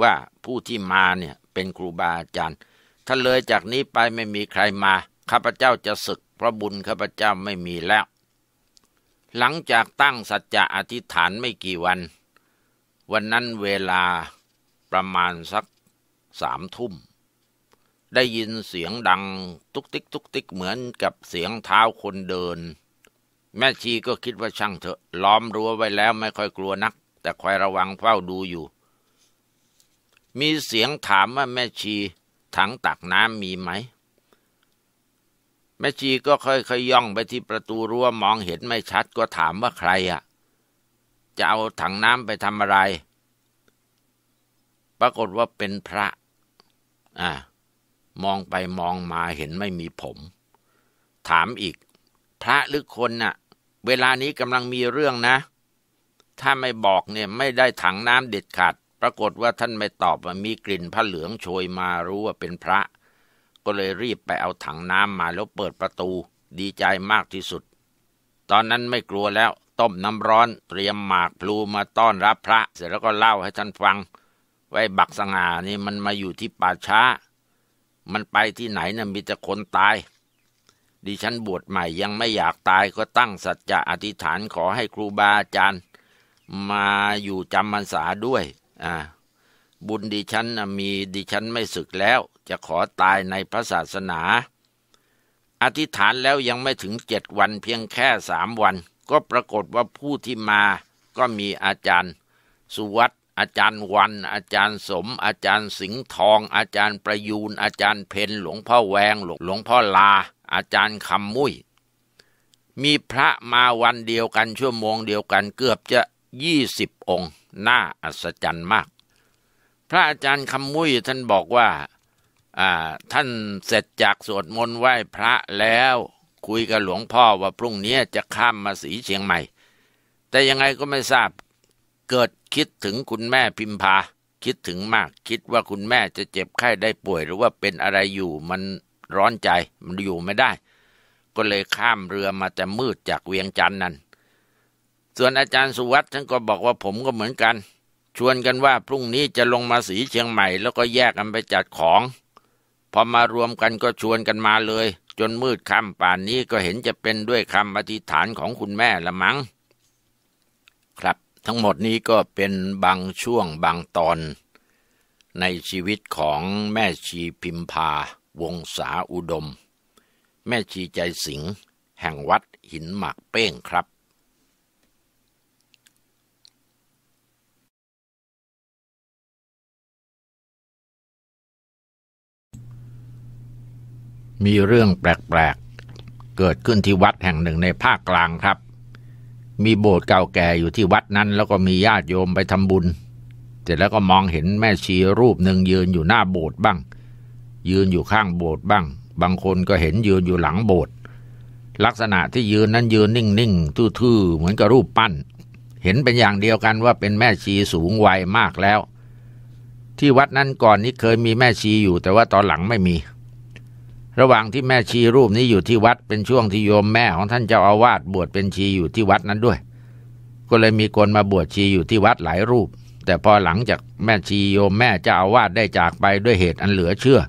ว่าผู้ที่มาเนี่ยเป็นครูบาอาจารย์ ถ้าเลยจากนี้ไปไม่มีใครมา ข้าพเจ้าจะศึกพระบุญข้าพเจ้าไม่มีแล้ว หลังจากตั้งสัจจะอธิษฐานไม่กี่วัน วันนั้นเวลาประมาณสักสามทุ่มได้ยินเสียงดังตุกติกตุกติกเหมือนกับเสียงเท้าคนเดิน แม่ชีก็คิดว่าช่างเถอะ ล้อมรั้วไว้แล้วไม่ค่อยกลัวนัก แต่คอยระวังเฝ้าดูอยู่ มีเสียงถามว่าแม่ชี ถังตักน้ำมีไหมแม่ชีก็ค่อยๆยย่องไปที่ประตูรั้วมองเห็นไม่ชัดก็ถามว่าใครอะ่ะจะเอาถังน้ำไปทำอะไร ปรากฏว่าเป็นพระอ่ามองไปมองมาเห็นไม่มีผม ถามอีก พระหรือคนนะ่ะ เวลานี้กำลังมีเรื่องนะ ถ้าไม่บอกเนี่ยไม่ได้ถังน้ำเด็ดขาด ปรากฏว่าท่านไม่ตอบว่ามีกลิ่นผ้าเหลืองโชยมารู้ว่าเป็นพระ ก็เลยรีบไปเอาถังน้ำมาแล้วเปิดประตู ดีใจมากที่สุด ตอนนั้นไม่กลัวแล้วต้มน้ำร้อนเตรียมหมากพลูมาต้อนรับพระ เสร็จแล้วก็เล่าให้ท่านฟังไว้บักสง่านี่มันมาอยู่ที่ป่าช้ามันไปที่ไหนนะ่ะมีแต่คนตาย ดิฉันบวชใหม่ยังไม่อยากตายก็ตั้งสัจจะอธิษฐานขอให้ครูบาอาจารย์มาอยู่จำมันษาด้วยอ่าบุญดิฉันนะมีดิฉันไม่ศึกแล้ว จะขอตายในพระศาสนา อธิษฐานแล้วยังไม่ถึงเจ็ดวันเพียงแค่สามวัน ก็ปรากฏว่าผู้ที่มาก็มีอาจารย์สุวัตอาจารย์วันอาจารย์สม อาจารย์สิงห์ทอง อาจารย์ประยูน อาจารย์เพนหลวงพ่อแวงหลวงพ่อลา อาจารย์คำมุ้ยมีพระมาวันเดียวกันชั่วโมงเดียวกัน เกือบจะยี่สิบองค์น่าอัศจรรย์มาก พระอาจารย์คำมุ้ยท่านบอกว่าท่านเสร็จจากสวดมนต์ไหว้พระแล้ว คุยกับหลวงพ่อว่าพรุ่งนี้จะข้ามมาสีเชียงใหม่ แต่ยังไงก็ไม่ทราบเกิดคิดถึงคุณแม่พิมพา คิดถึงมาก คิดว่าคุณแม่จะเจ็บไข้ได้ป่วย หรือว่าเป็นอะไรอยู่ มันร้อนใจมันอยู่ไม่ได้ ก็เลยข้ามเรือมาแต่มืดจากเวียงจันนั่นส่วนอาจารย์สุวัสด์ท่านก็บอกว่าผมก็เหมือนกัน ชวนกันว่าพรุ่งนี้จะลงมาสีเชียงใหม่ แล้วก็แยกกันไปจัดของ พอมารวมกันก็ชวนกันมาเลย จนมืดค่ำป่านนี้ก็เห็นจะเป็นด้วยคำอธิษฐานของคุณแม่ละมัง้งครับทั้งหมดนี้ก็เป็นบางช่วงบางตอน ในชีวิตของแม่ชีพิมพาวงศาอุดม แม่ชีใจสิงห์แห่งวัดหินหมากเป้งครับ มีเรื่องแปลกๆเกิดขึ้นที่วัดแห่งหนึ่งในภาคกลางครับมีโบสถ์เก่าแก่อยู่ที่วัดนั้นแล้วก็มีญาติโยมไปทำบุญเสร็จแล้วก็มองเห็นแม่ชีรูปหนึ่งยืนอยู่หน้าโบสถ์บ้าง ยืนอยู่ข้างโบสถ์บ้าง บางคนก็เห็นยืนอยู่หลังโบสถ์ลักษณะที่ยืนนั้นยืนนิ่งๆ ทื่อๆ เหมือนกับรูปปั้น เห็นเป็นอย่างเดียวกันว่าเป็นแม่ชีสูงวัยมากแล้ว ที่วัดนั้นก่อนนี้เคยมีแม่ชีอยู่แต่ว่าตอนหลังไม่มีระหว่างที่แม่ชีรูปนี้อยู่ที่วัดเป็นช่วงที่โยมแม่ของท่านเจ้าอาวาสบวชเป็นชีอยู่ที่วัดนั้นด้วย ก็เลยมีคนมาบวชชีอยู่ที่วัดหลายรูป แต่พอหลังจากแม่ชีโยมแม่เจ้าอาวาสได้จากไปด้วยเหตุอันเหลือเชื่อ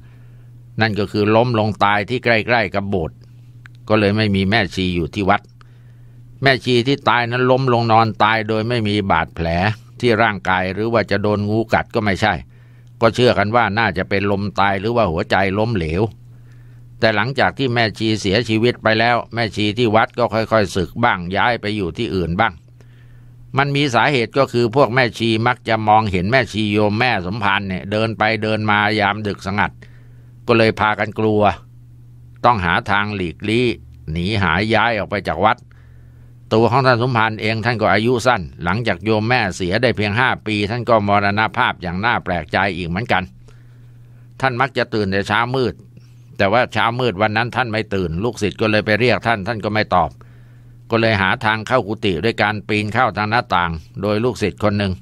นั่นก็คือล้มลงตายที่ใกล้ ๆกับโบสถ์ก็เลยไม่มีแม่ชีอยู่ที่วัด แม่ชีที่ตายนั้นล้มลงนอนตายโดยไม่มีบาดแผลที่ร่างกายหรือว่าจะโดนงูกัดก็ไม่ใช่ ก็เชื่อกันว่าน่าจะเป็นลมตายหรือว่าหัวใจล้มเหลวแต่หลังจากที่แม่ชีเสียชีวิตไปแล้วแม่ชีที่วัดก็ค่อยๆสึกบ้างย้ายไปอยู่ที่อื่นบ้าง มันมีสาเหตุก็คือพวกแม่ชีมักจะมองเห็นแม่ชีโยมแม่สมพันธ์เนี่ยเดินไปเดินมายามดึกสงัด ก็เลยพากันกลัว ต้องหาทางหลีกลี่หนีหายย้ายออกไปจากวัดตัวของท่านสมพันธ์เองท่านก็อายุสั้น หลังจากโยมแม่เสียได้เพียงห้าปี ท่านก็มรณภาพอย่างน่าแปลกใจอีกเหมือนกัน ท่านมักจะตื่นแต่เช้ามืดแต่ว่าเช้ามืดวันนั้นท่านไม่ตื่นลูกศิษย์ก็เลยไปเรียกท่านท่านก็ไม่ตอบ ก็เลยหาทางเข้ากุฏิด้วยการปีนเข้าทางหน้าต่าง โดยลูกศิษย์คนหนึ่ง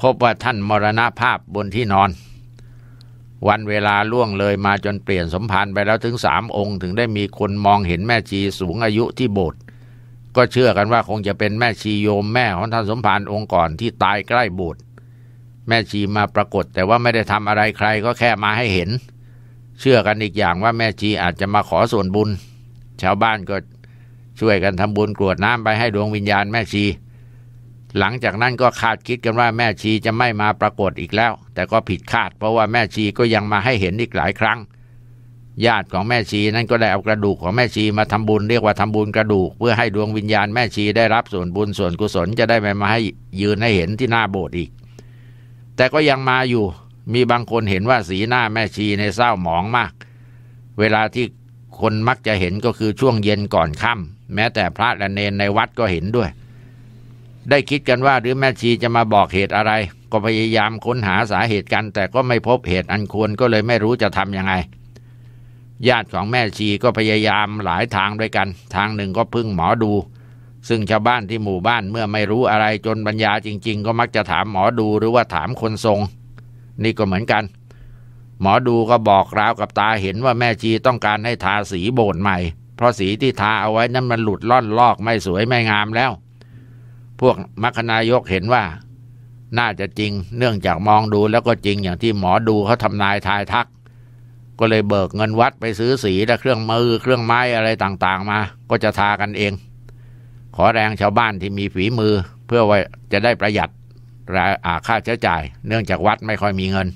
พบว่าท่านมรณภาพบนที่นอน วันเวลาล่วงเลยมาจนเปลี่ยนสมภารไปแล้วถึงสามองค์ ถึงได้มีคนมองเห็นแม่ชีสูงอายุที่โบสถ์ก็เชื่อกันว่าคงจะเป็นแม่ชีโยมแม่ของท่านสมภารองค์ก่อนที่ตายใกล้โบสถ์แม่ชีมาปรากฏแต่ว่าไม่ได้ทำอะไรใครก็แค่มาให้เห็นเชื่อกันอีกอย่างว่าแม่ชีอาจจะมาขอส่วนบุญชาวบ้านก็ ช่วยกันทำบุญกรวดน้ำไปให้ดวงวิญญาณแม่ชี หลังจากนั้นก็คาดคิดกันว่าแม่ชีจะไม่มาปรากฏอีกแล้ว แต่ก็ผิดคาดเพราะว่าแม่ชีก็ยังมาให้เห็นอีกหลายครั้งญาติของแม่ชีนั้นก็ได้เอากระดูกของแม่ชีมาทำบุญเรียกว่าทำบุญกระดูกเพื่อให้ดวงวิญญาณแม่ชีได้รับส่วนบุญส่วนกุศลจะได้ไม่มาให้ยืนให้เห็นที่หน้าโบสถ์อีก แต่ก็ยังมาอยู่มีบางคนเห็นว่าสีหน้าแม่ชีในเศร้าหมองมาก เวลาที่คนมักจะเห็นก็คือช่วงเย็นก่อนค่ำแม้แต่พระและเนนในวัดก็เห็นด้วย ได้คิดกันว่าหรือแม่ชีจะมาบอกเหตุอะไร ก็พยายามค้นหาสาเหตุกันแต่ก็ไม่พบเหตุอันควรก็เลยไม่รู้จะทำยังไง ญาติของแม่ชีก็พยายามหลายทางด้วยกัน ทางหนึ่งก็พึ่งหมอดู ซึ่งชาวบ้านที่หมู่บ้าน เมื่อไม่รู้อะไรจนปัญญาจริง ๆ ก็มักจะถามหมอดูหรือว่าถามคนทรงนี่ก็เหมือนกัน หมอดูก็บอกราวกับตาเห็นว่าแม่ชีต้องการให้ทาสีโบสถ์ใหม่ เพราะสีที่ทาเอาไว้นั้นมันหลุดล่อนลอกไม่สวยไม่งามแล้ว พวกมัคนายกเห็นว่า น่าจะจริงเนื่องจากมองดูแล้วก็จริงอย่างที่หมอดูเขาทำนายทายทัก ก็เลยเบิกเงินวัดไปซื้อสีและเครื่องมือ เครื่องไม้อะไรต่างๆมา ก็จะทากันเอง ขอแรงชาวบ้านที่มีฝีมือเพื่อว่าจะได้ประหยัดค่าใช้จ่าย เนื่องจากวัดไม่ค่อยมีเงิน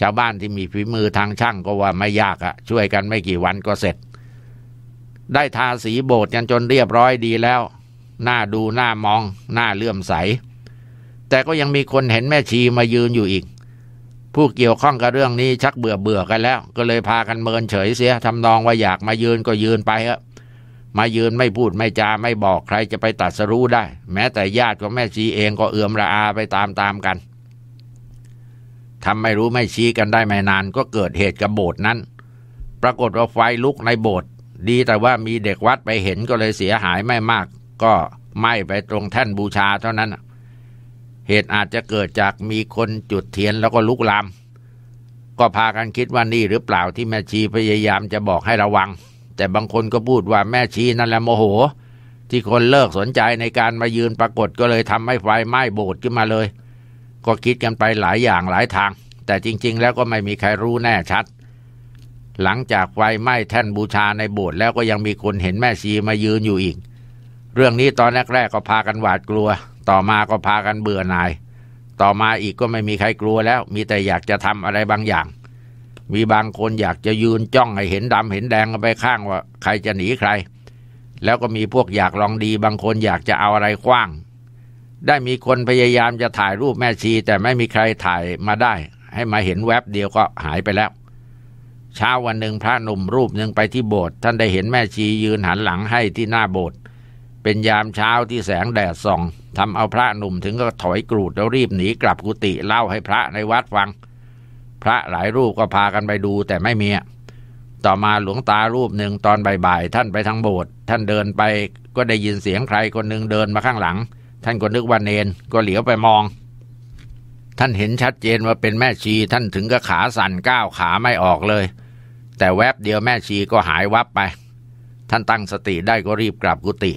ชาวบ้านที่มีฝีมือทางช่างก็ว่าไม่ยากอะช่วยกันไม่กี่วันก็เสร็จ ได้ทาสีโบสถ์กันจนเรียบร้อยดีแล้วหน้าดูหน้ามองหน้าเลื่อมใส แต่ก็ยังมีคนเห็นแม่ชีมายืนอยู่อีก ผู้เกี่ยวข้องกับเรื่องนี้ชักเบื่อเบื่อกันแล้ว ก็เลยพากันเมินเฉยเสียทำนองว่าอยากมายืนก็ยืนไปเถอะมายืนไม่พูดไม่จาไม่บอกใครจะไปตัดสรู้ได้ แม้แต่ญาติของแม่ชีเองก็เอื้อมระอาไปตามๆกันทำไม่รู้ไม่ชี้กันได้ไม่นาน ก็เกิดเหตุกับโบสถ์นั้น ปรากฏว่าไฟลุกในโบสถ์ดีแต่ว่ามีเด็กวัดไปเห็นก็เลยเสียหายไม่มาก ก็ไหม้ไปตรงแท่นบูชาเท่านั้น เหตุอาจจะเกิดจากมีคนจุดเทียนแล้วก็ลุกลามก็พากันคิดว่านี่หรือเปล่าที่แม่ชีพยายามจะบอกให้ระวังแต่บางคนก็พูดว่าแม่ชีนั่นแหละโมโห ที่คนเลิกสนใจในการมายืนปรากฏก็เลยทำให้ไฟไหม้โบสถ์ขึ้นมาเลย ก็คิดกันไปหลายอย่างหลายทาง แต่จริงๆ แล้วก็ไม่มีใครรู้แน่ชัด หลังจากไฟไหม้แท่นบูชาในโบสถ์แล้วก็ยังมีคนเห็นแม่ชีมายืนอยู่อีก เรื่องนี้ตอนแรกๆก็พากันหวาดกลัว ต่อมาก็พากันเบื่อหน่าย ต่อมาอีกก็ไม่มีใครกลัวแล้วมีแต่อยากจะทำอะไรบางอย่างมีบางคนอยากจะยืนจ้อง ให้เห็นดำ เห็นแดงกันไปข้างว่าใครจะหนีใคร แล้วก็มีพวกอยากลองดีบางคนอยากจะเอาอะไรกว้าง ได้มีคนพยายามจะถ่ายรูปแม่ชีแต่ไม่มีใครถ่ายมาได้ ให้มาเห็นแวบเดียวก็หายไปแล้ว เช้าวันหนึ่งพระหนุ่มรูปหนึ่งไปที่โบสถ์ท่านได้เห็นแม่ชียืนหันหลังให้ที่หน้าโบสถ์เป็นยามเช้าที่แสงแดดส่องทำเอาพระหนุ่มถึงก็ถอยกรูดแล้วรีบหนีกลับกุฏิเล่าให้พระในวัดฟังพระหลายรูปก็พากันไปดูแต่ไม่มีต่อมาหลวงตารูปหนึ่งตอนบ่ายๆท่านไปทางโบสถ์ท่านเดินไปก็ได้ยินเสียงใครคนหนึ่งเดินมาข้างหลัง ท่านก็นึกว่าเนนก็เหลียวไปมอง ท่านเห็นชัดเจนว่าเป็นแม่ชีท่านถึงกับขาสั่นก้าวขาไม่ออกเลย แต่แวบเดียวแม่ชีก็หายวับไป ท่านตั้งสติได้ก็รีบกลับกุฏิ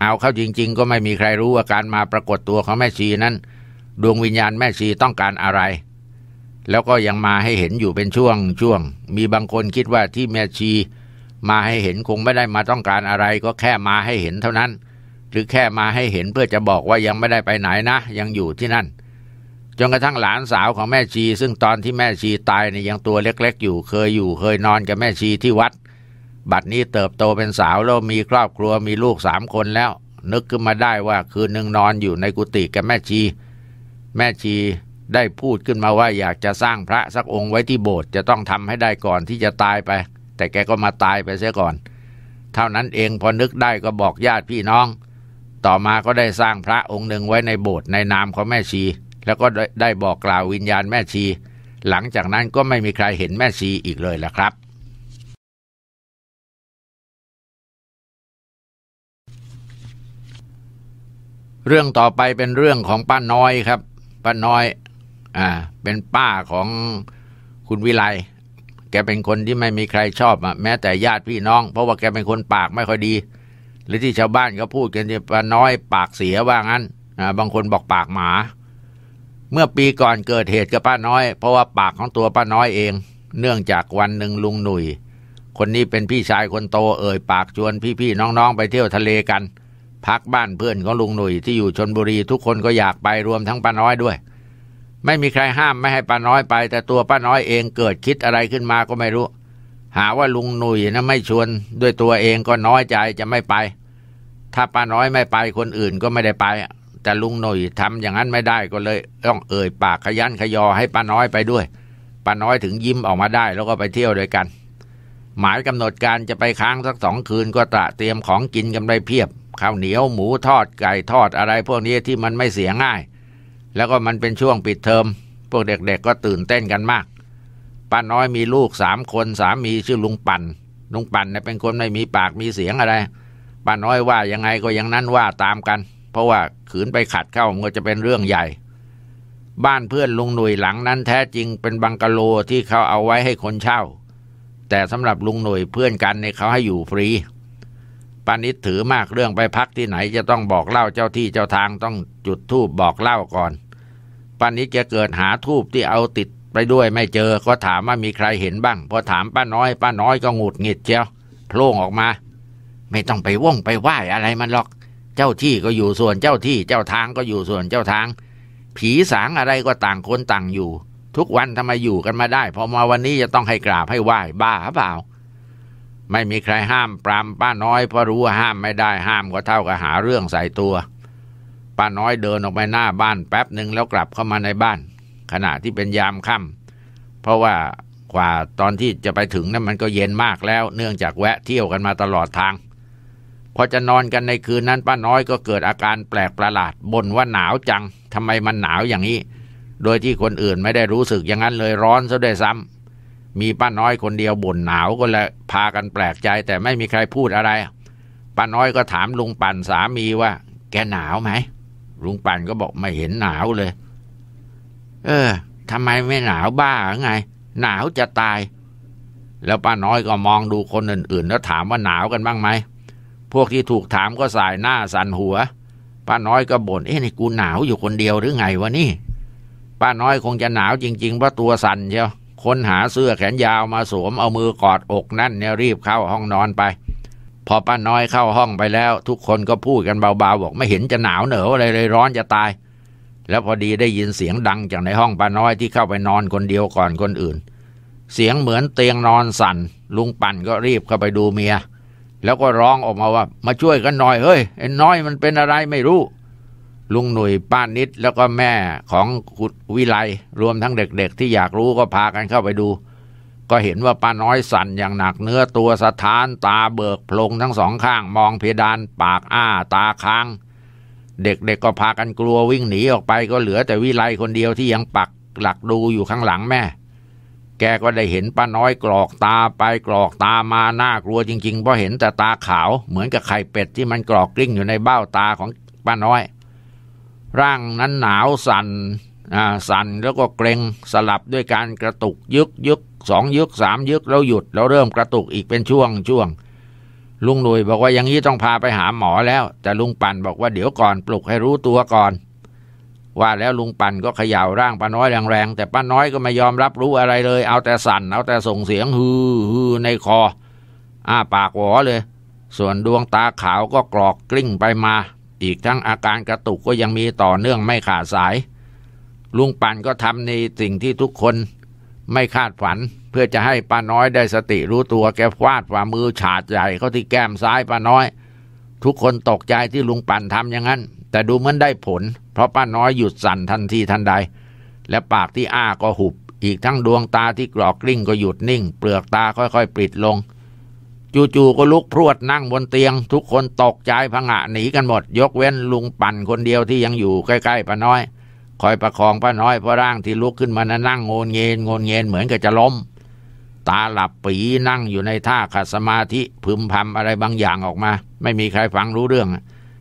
เอาเข้าจริงๆ ก็ไม่มีใครรู้ว่าการมาปรากฏตัวของแม่ชีนั้น ดวงวิญญาณแม่ชีต้องการอะไรแล้วก็ยังมาให้เห็นอยู่เป็นช่วงช่วง มีบางคนคิดว่าที่แม่ชี มาให้เห็นคงไม่ได้มาต้องการอะไร ก็แค่มาให้เห็นเท่านั้น หรือแค่มาให้เห็นเพื่อจะบอกว่ายังไม่ได้ไปไหนนะ ยังอยู่ที่นั่น จนกระทั่งหลานสาวของแม่ชีซึ่งตอนที่แม่ชีตายเนี่ยยังตัวเล็กๆอยู่เคยอยู่เคยนอนกับแม่ชีที่วัด บัดนี้เติบโตเป็นสาวแล้วมีครอบครัวมีลูกสามคนแล้ว นึกขึ้นมาได้ว่าคืนหนึ่งนอนอยู่ในกุฏิกับแม่ชี แม่ชีได้พูดขึ้นมาว่าอยากจะสร้างพระสักองค์ไว้ที่โบสถ์จะต้องทำให้ได้ก่อนที่จะตายไป แต่แกก็มาตายไปเสียก่อน เท่านั้นเองพอนึกได้ก็บอกญาติพี่น้อง ต่อมาก็ได้สร้างพระองค์หนึ่งไว้ในโบสถ์ในนามของแม่ชี แล้วก็ได้บอกกล่าววิญญาณแม่ชี หลังจากนั้นก็ไม่มีใครเห็นแม่ชีอีกเลยละครับ เรื่องต่อไปเป็นเรื่องของป้าน้อยครับป้าน้อยอ่าเป็นป้าของคุณวิไลแกเป็นคนที่ไม่มีใครชอบอ่ะแม้แต่ญาติพี่น้อง เพราะว่าแกเป็นคนปากไม่ค่อยดี หรือที่ชาวบ้านเขาพูดกันที่น้อยปากเสียว่างั้นอ่าบางคนบอกปากหมา เมื่อปีก่อนเกิดเหตุกับป้าน้อย เพราะว่าปากของตัวป้าน้อยเอง เนื่องจากวันหนึ่งลุงหนุ่ยคนนี้เป็นพี่ชายคนโตเอ่ยปากชวนพี่ๆน้องๆ ไปเที่ยวทะเลกัน พักบ้านเพื่อนของลุงหนุ่ยที่อยู่ชนบุรี ทุกคนก็อยากไปรวมทั้งป้าน้อยด้วยไม่มีใครห้ามไม่ให้ป้าน้อยไป แต่ตัวป้าน้อยเองเกิดคิดอะไรขึ้นมาก็ไม่รู้ หาว่าลุงหนุ่ยนะไม่ชวน ด้วยตัวเองก็น้อยใจจะไม่ไป ถ้าป้าน้อยไม่ไปคนอื่นก็ไม่ได้ไป แต่ลุงหนุ่ยทำอย่างนั้นไม่ได้ก็เลย ต้องเอ่ยปากขยันขยอให้ป้าน้อยไปด้วยป้าน้อยถึงยิ้มออกมาได้ แล้วก็ไปเที่ยวด้วยกัน หมายกำหนดการจะไปค้างสักสองคืนก็ตระเตรียมของกินกันไปเพียบข้าวเหนียวหมูทอดไก่ทอดอะไรพวกนี้ที่มันไม่เสียง่ายแล้วก็มันเป็นช่วงปิดเทอม พวกเด็กๆก็ตื่นเต้นกันมาก ป้าน้อยมีลูกสามคนสามีชื่อลุงปัน่น ลุงปั่นเนี่ยเป็นคนไม่มีปากมีเสียงอะไร ป้าน้อยว่ายังไงก็ยังนั้นว่าตามกัน เพราะว่าขืนไปขัดเข้ามันก็จะเป็นเรื่องใหญ่ บ้านเพื่อนลุงหนุ่ยหลังนั้นแท้จริงเป็นบังกะโลที่เขาเอาไว้ให้คนเช่า แต่สำหรับลุงหนุ่ยเพื่อนกันเนี่ยเขาให้อยู่ฟรีป้านิดถือมากเรื่องไปพักที่ไหนจะต้องบอกเล่าเจ้าที่เจ้าทางต้องจุดธูปบอกเล่าก่อนป้านิดจะเกิดหาธูปที่เอาติดไปด้วยไม่เจอก็ถามว่ามีใครเห็นบ้างพอถามป้าน้อยป้าน้อยก็หงุดหงิดเจ้าโผล่ออกมา ไม่ต้องไปว่องไปไหว้อะไรมันหรอก เจ้าที่ก็อยู่ส่วนเจ้าที่ เจ้าทางก็อยู่ส่วนเจ้าทาง ผีสางอะไรก็ต่างคนต่างอยู่ ทุกวันทำไมอยู่กันมาได้พอมาวันนี้จะต้องให้กราบให้ไหว้บ้าเปล่าไม่มีใครห้ามปรามป้าน้อยเพราะรู้ว่าห้ามไม่ได้ห้ามก็เท่ากับหาเรื่องใส่ตัว ป้าน้อยเดินออกไปหน้าบ้านแป๊บหนึ่งแล้วกลับเข้ามาในบ้าน ขณะที่เป็นยามค่ำเพราะว่ากว่าตอนที่จะไปถึงนั้นมันก็เย็นมากแล้วเนื่องจากแวะเที่ยวกันมาตลอดทางพอจะนอนกันในคืนนั้น ป้าน้อยก็เกิดอาการแปลกประหลาดบ่นว่าหนาวจังทำไมมันหนาวอย่างนี้ โดยที่คนอื่นไม่ได้รู้สึกอย่างนั้นเลยร้อนซะด้วยซ้ำมีป้าน้อยคนเดียวบ่นหนาวก็เลยพากันแปลกใจ แต่ไม่มีใครพูดอะไร ป้าน้อยก็ถามลุงปั่นสามีว่า แกหนาวไหมลุงปั่นก็บอกไม่เห็นหนาวเลย เออ ทำไมไม่หนาวบ้าไง หนาวจะตาย แล้วป้าน้อยก็มองดูคนอื่นๆแล้วถามว่าหนาวกันบ้างไหม พวกที่ถูกถามก็สายหน้าสันหัว ป้าน้อยก็บน่น เอ๊ะนี่กูหนาวอยู่คนเดียวหรือไงวะนี่ ป้าน้อยคงจะหนาวจริงๆเพราะตัวสั่นเชียวคนหาเสื้อแขนยาวมาสวมเอามือกอดอกนั่นเนี่ยรีบเข้าห้องนอนไป พอป้าน้อยเข้าห้องไปแล้ว ทุกคนก็พูดกันเบาๆบอกไม่เห็นจะหนาวเหนออะไรเลยร้อนจะตาย แล้วพอดีได้ยินเสียงดังจากในห้องป้าน้อยที่เข้าไปนอนคนเดียวก่อนคนอื่น เสียงเหมือนเตียงนอนสัน่น ลุงปั่นก็รีบเข้าไปดูเมีย แล้วก็ร้องออกมาว่า มาช่วยกันหน่อยเฮ้ยไอ้น้อยมันเป็นอะไรไม่รู้ลุงหนุ่ยป้านิดแล้วก็แม่ของวิไลรวมทั้งเด็กๆที่อยากรู้ก็พากันเข้าไปดู ก็เห็นว่าป้าน้อยสั่นอย่างหนักเนื้อตัวสะท้านตาเบิกโพลงทั้งสองข้างมองเพดานปากอ้าตาค้าง เด็กๆก็พากันกลัววิ่งหนีออกไปก็เหลือแต่วิไลคนเดียวที่ยังปักหลักดูอยู่ข้างหลังแม่ แกก็ได้เห็นป้าน้อยกรอกตาไปกรอกตามาน่ากลัวจริงๆเพราะเห็นแต่ตาขาวเหมือนกับไข่เป็ดที่มันกรอกกลิ้งอยู่ในเบ้าตาของป้าน้อยร่างนั้นหนาวสัน่นสั่นแล้วก็เกรงสลับด้วยการกระตุกยึกยึกสองยึกสามยึกแล้วหยุดแล้วเริ่มกระตุกอีกเป็นช่วงช่วงลุงหนุยบอกว่าอย่างนี้ต้องพาไปหาหมอแล้วแต่ลุงปั่นบอกว่าเดี๋ยวก่อนปลุกให้รู้ตัวก่อน ว่าแล้วลุงปั่นก็เขย่าร่างป้าน้อยแรงๆแต่ป้าน้อยก็ไม่ยอมรับรู้อะไรเลย เอาแต่สั่นเอาแต่ส่งเสียงฮือฮือในคออ้าปากหวอเลย ส่วนดวงตาขาวก็กรอกกลิ้งไปมาอีกทั้งอาการกระตุกก็ยังมีต่อเนื่องไม่ขาดสาย ลุงปั่นก็ทำในสิ่งที่ทุกคนไม่คาดฝันเพื่อจะให้ป้าน้อยได้สติรู้ตัวแกฟาดฝ่ามือฉาดใหญ่เข้าที่แก้มซ้ายป้าน้อย ทุกคนตกใจที่ลุงปั่นทำอย่างนั้น แต่ดูเหมือนได้ผล เพราะป้าน้อยหยุดสั่นทันทีทันใด และปากที่อ้าก็หุบอีกทั้งดวงตาที่กรอกกลิ้งก็หยุดนิ่งเปลือกตาค่อย ๆ ปิดลงจู่ๆก็ลุก พรวดนั่งบนเตียง ทุกคนตกใจพังะหนีกันหมด ยกเว้น ลุงปั่นคนเดียวที่ยังอยู่ใกล้ๆป้าน้อย คอยประคองป้าน้อยเพราะร่างที่ลุกขึ้นมานันั่งโงนเงนโงนเงน เหมือนกับจะล้มตาหลับปีนั่งอยู่ในท่าขัดสมาธิ พึมพำอะไรบางอย่างออกมา ไม่มีใครฟังรู้เรื่อง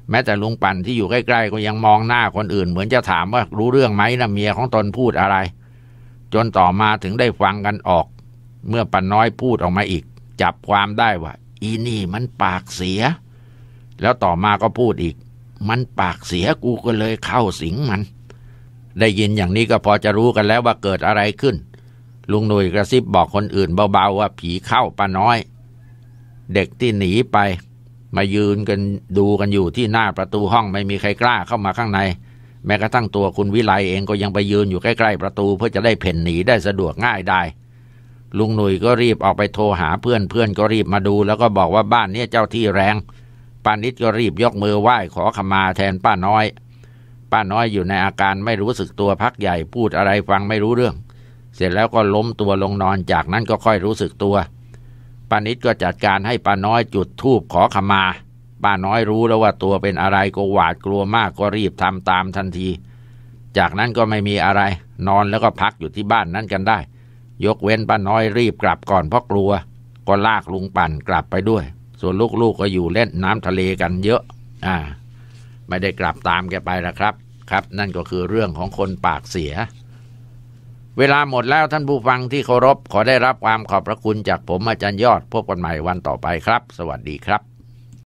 แม้แต่ลุงปั่นที่อยู่ใกล้ ๆ ก็ยังมองหน้าคนอื่นเหมือนจะถามว่ารู้เรื่องไหมนะเมียของตนพูดอะไร จนต่อมาถึงได้ฟังกันออก เมื่อป้าน้อยพูดออกมาอีกจับความได้ว่า อีนี่มันปากเสีย แล้วต่อมาก็พูดอีก มันปากเสียกูก็เลยเข้าสิงมัน ได้ยินอย่างนี้ก็พอจะรู้กันแล้วว่าเกิดอะไรขึ้นลุงหนุ่ยกระซิบบอกคนอื่นเบาๆว่าผีเข้าป้าน้อย เด็กที่หนีไปมายืนกันดูกันอยู่ที่หน้าประตูห้องไม่มีใครกล้าเข้ามาข้างใน แม้กระทั่งตัวคุณวิไลเองก็ยังไปยืนอยู่ใกล้ ๆ ประตู เพื่อจะได้เพ่นหนีได้สะดวกง่ายได้ลุงหนุ่ยก็รีบออกไปโทรหาเพื่อนเพื่อนก็รีบมาดู แล้วก็บอกว่าบ้านนี้เจ้าที่แรงป้านิดก็รีบยกมือไหว้ขอขมาแทนป้าน้อย ป้าน้อยอยู่ในอาการไม่รู้สึกตัวพักใหญ่พูดอะไรฟังไม่รู้เรื่อง เสร็จแล้วก็ล้มตัวลงนอนจากนั้นก็ค่อยรู้สึกตัวป้านิดก็จัดการให้ป้าน้อยจุดธูปขอขมาป้าน้อยรู้แล้วว่าตัวเป็นอะไรก็หวาดกลัวมากก็รีบทำตามทันที จากนั้นก็ไม่มีอะไร นอนแล้วก็พักอยู่ที่บ้านนั้นกันได้ยกเว้นป้าน้อย รีบกลับก่อนเพราะกลัว ก็ลากลุงปั่นกลับไปด้วย ส่วนลูกๆกก็อยู่เล่นน้ำทะเลกันเยอะ อ่า ไม่ได้กลับตามแกไปละครับ ครับ นั่นก็คือเรื่องของคนปากเสีย เวลาหมดแล้วท่านผู้ฟังที่เคารพขอได้รับความขอบพระคุณจากผมอาจารย์ยอดพบกันใหม่วันต่อไปครับ สวัสดีครับ